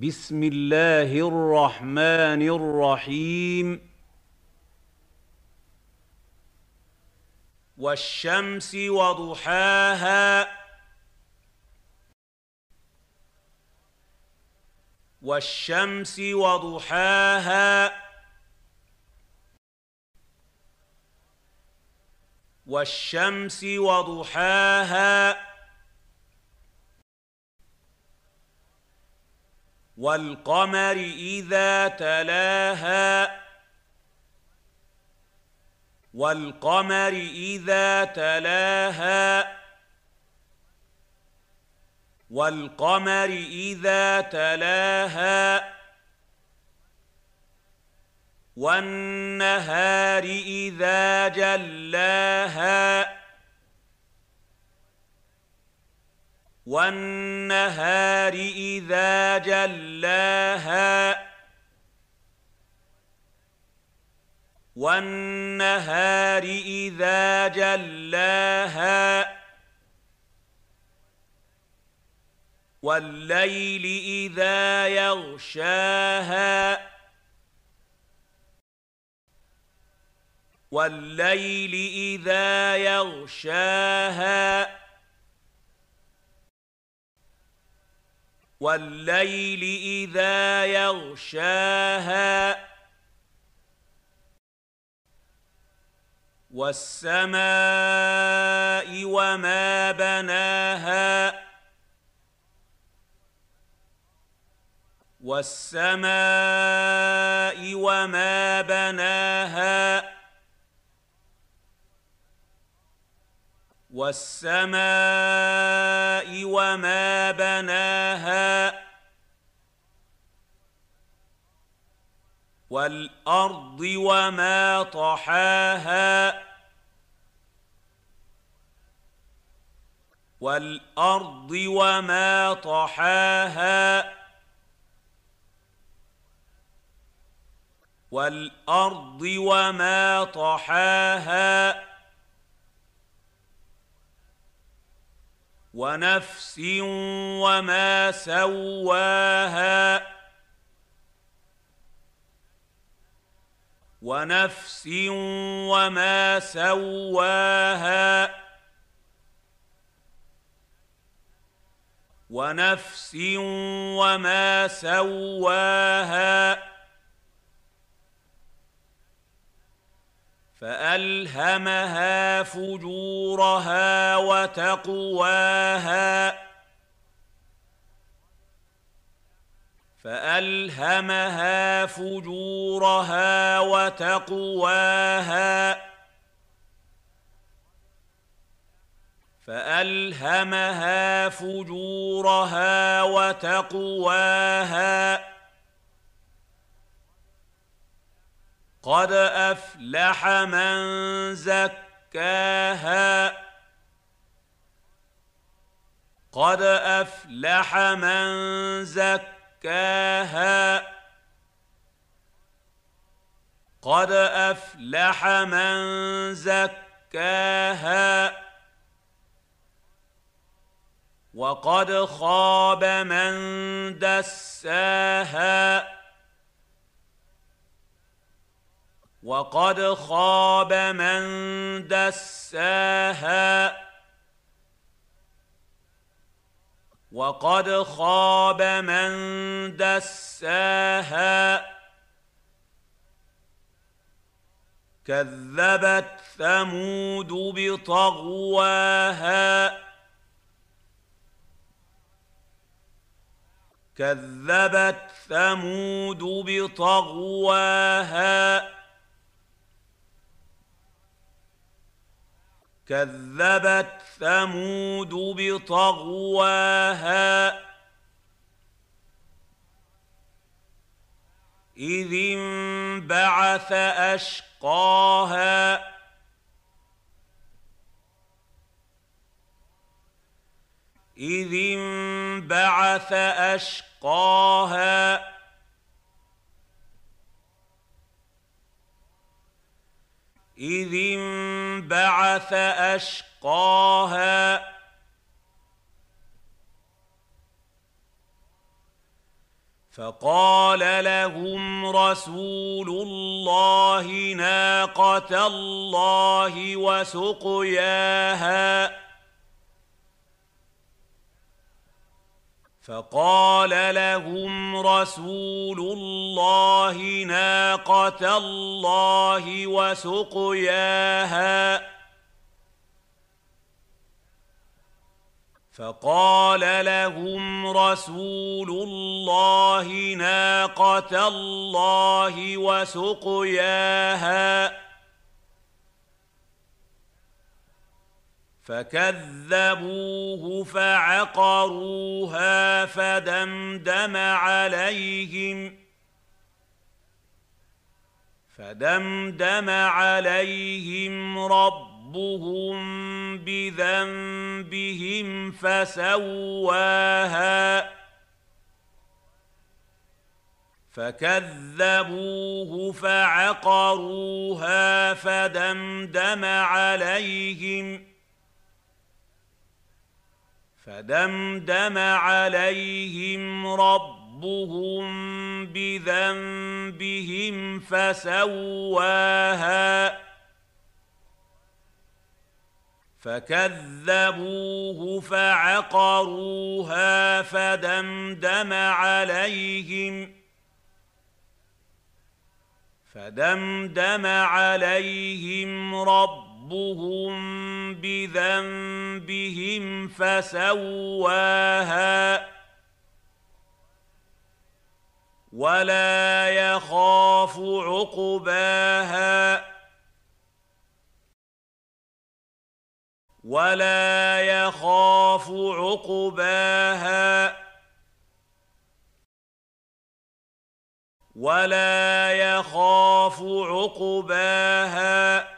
بسم الله الرحمن الرحيم والشمس وضحاها والشمس وضحاها والشمس وضحاها, والشمس وضحاها وَالْقَمَرِ إِذَا تَلَاهَا وَالْقَمَرِ إِذَا تَلَاهَا وَالْقَمَرِ إِذَا تَلَاهَا وَالنَّهَارِ إِذَا جَلَّاهَا والنهار إذا جلاها وَالنَّهَارِ إِذَا جَلَّاهَا وَالنَّهَارِ إِذَا جَلَّاهَا وَاللَّيْلِ إِذَا يَغْشَاهَا وَاللَّيْلِ إِذَا يَغْشَاهَا وَاللَّيْلِ إِذَا يَغْشَاهَا وَالسَّمَاءِ وَمَا بَنَاهَا وَالسَّمَاءِ وَمَا بَنَاهَا والسماء وما بناها والارض وما طحاها والارض وما طحاها والارض وما طحاها ونفس وما سواها ونفس وما سواها ونفس وما سواها فالهمها فجورها وتقواها فالهمها فجورها وتقواها فالهمها فجورها وتقواها قد افلح من زكاها قد افلح من زكاها قد افلح من زكاها وقد خاب من دساها وقد خاب من دساها وقد خاب من دساها كذبت ثمود بطغواها كذبت ثمود بطغواها كذبت ثمود بطغواها اذ انبعث اشقاها اذ انبعث اشقاها إذ انبعث أشقاها فقال لهم رسول الله ناقة الله وسقياها فقال لهم رسول الله ناقة الله وسقياها فقال لهم رسول الله ناقة الله وسقياها فكذبوه فعقروها فدمدم عليهم فدمدم عليهم ربهم بذنبهم فسواها فكذبوه فعقروها فدمدم عليهم ۖ فدمدم عليهم ربهم بذنبهم فسواها فكذبوه فعقروها فدمدم عليهم فدمدم عليهم ربهم ربهم بذنبهم فسواها ولا يخاف عقباها ولا يخاف عقباها ولا يخاف عقباها